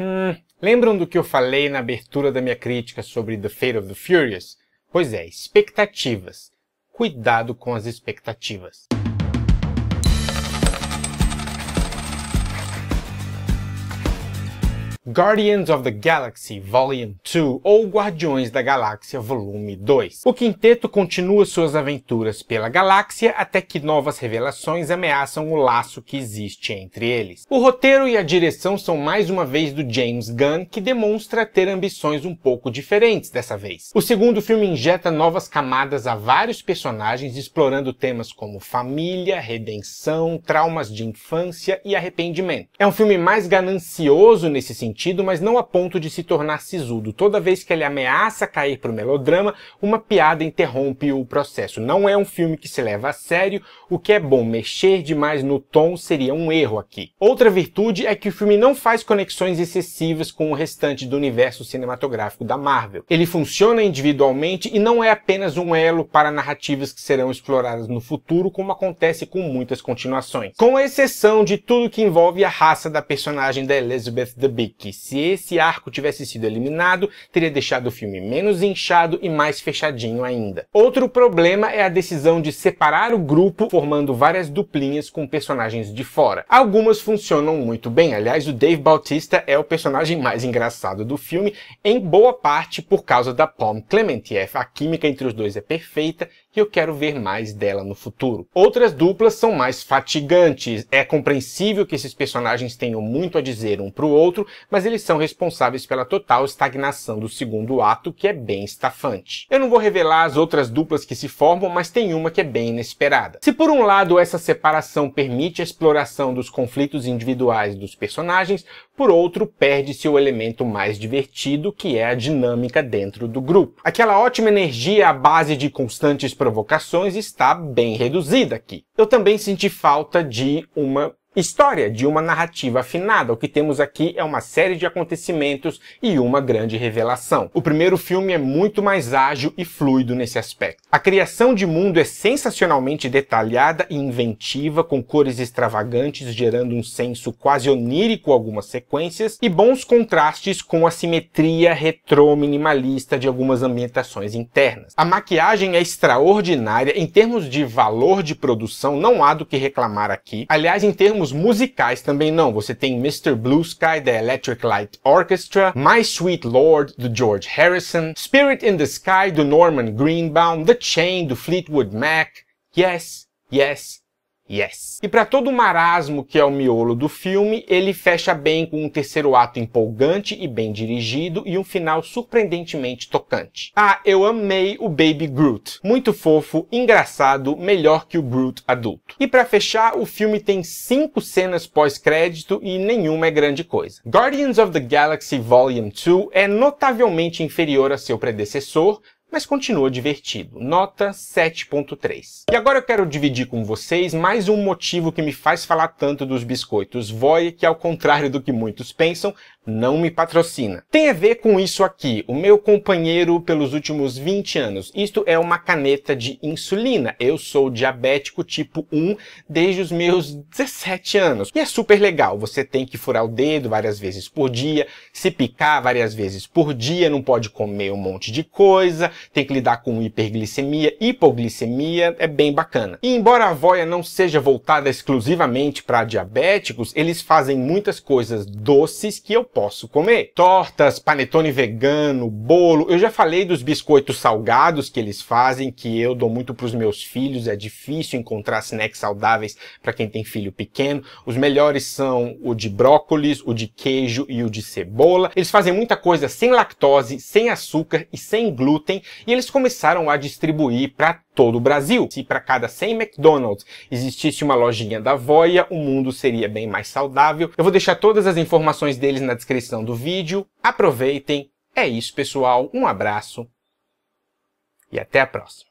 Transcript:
Hum, lembram do que eu falei na abertura da minha crítica sobre The Fate of the Furious? Pois é, expectativas. Cuidado com as expectativas. Guardians of the Galaxy Volume 2 ou Guardiões da Galáxia Volume 2. O quinteto continua suas aventuras pela galáxia até que novas revelações ameaçam o laço que existe entre eles. O roteiro e a direção são mais uma vez do James Gunn, que demonstra ter ambições um pouco diferentes dessa vez. O segundo filme injeta novas camadas a vários personagens, explorando temas como família, redenção, traumas de infância e arrependimento. É um filme mais ganancioso nesse sentido sentido, mas não a ponto de se tornar sisudo. Toda vez que ele ameaça cair para o melodrama, uma piada interrompe o processo. Não é um filme que se leva a sério, o que é bom. Mexer demais no tom seria um erro aqui. Outra virtude é que o filme não faz conexões excessivas com o restante do universo cinematográfico da Marvel. Ele funciona individualmente e não é apenas um elo para narrativas que serão exploradas no futuro, como acontece com muitas continuações. Com exceção de tudo que envolve a raça da personagem da Elizabeth the Big, que se esse arco tivesse sido eliminado, teria deixado o filme menos inchado e mais fechadinho ainda. Outro problema é a decisão de separar o grupo, formando várias duplinhas com personagens de fora. Algumas funcionam muito bem, aliás, o Dave Bautista é o personagem mais engraçado do filme, em boa parte por causa da Palm Clementieff. É, a química entre os dois é perfeita e eu quero ver mais dela no futuro. Outras duplas são mais fatigantes. É compreensível que esses personagens tenham muito a dizer um para o outro, mas eles são responsáveis pela total estagnação do segundo ato, que é bem estafante. Eu não vou revelar as outras duplas que se formam, mas tem uma que é bem inesperada. Se por um lado essa separação permite a exploração dos conflitos individuais dos personagens, por outro, perde-se o elemento mais divertido, que é a dinâmica dentro do grupo. Aquela ótima energia à base de constantes provocações está bem reduzida aqui. Eu também senti falta de uma História de uma narrativa afinada. O que temos aqui é uma série de acontecimentos e uma grande revelação. O primeiro filme é muito mais ágil e fluido nesse aspecto. A criação de mundo é sensacionalmente detalhada e inventiva, com cores extravagantes gerando um senso quase onírico algumas sequências e bons contrastes com a simetria retrô-minimalista de algumas ambientações internas. A maquiagem é extraordinária em termos de valor de produção, não há do que reclamar aqui. Aliás, em termos termos musicais também não. Você tem Mr. Blue Sky da Electric Light Orchestra, My Sweet Lord do George Harrison, Spirit in the Sky do Norman Greenbaum, The Chain do Fleetwood Mac, Yes, Yes, Yes. E para todo o marasmo que é o miolo do filme, ele fecha bem com um terceiro ato empolgante e bem dirigido e um final surpreendentemente tocante. Ah, eu amei o Baby Groot. Muito fofo, engraçado, melhor que o Groot adulto. E para fechar, o filme tem cinco cenas pós-crédito e nenhuma é grande coisa. Guardians of the Galaxy Volume 2 é notavelmente inferior a seu predecessor, mas continua divertido. Nota 7.3. E agora eu quero dividir com vocês mais um motivo que me faz falar tanto dos biscoitos Voi, que ao contrário do que muitos pensam, não me patrocina. Tem a ver com isso aqui, o meu companheiro pelos últimos 20 anos. Isto é uma caneta de insulina. Eu sou diabético tipo 1 desde os meus 17 anos. E é super legal, você tem que furar o dedo várias vezes por dia, se picar várias vezes por dia, não pode comer um monte de coisa, tem que lidar com hiperglicemia, hipoglicemia, é bem bacana. E embora a Voya não seja voltada exclusivamente para diabéticos, eles fazem muitas coisas doces que eu posso comer. Tortas, panetone vegano, bolo, eu já falei dos biscoitos salgados que eles fazem, que eu dou muito para os meus filhos, é difícil encontrar snacks saudáveis para quem tem filho pequeno. Os melhores são o de brócolis, o de queijo e o de cebola. Eles fazem muita coisa sem lactose, sem açúcar e sem glúten e eles começaram a distribuir para todo o Brasil. Se para cada 100 McDonald's existisse uma lojinha da Voia, o mundo seria bem mais saudável. Eu vou deixar todas as informações deles na descrição do vídeo. Aproveitem. É isso, pessoal. Um abraço e até a próxima.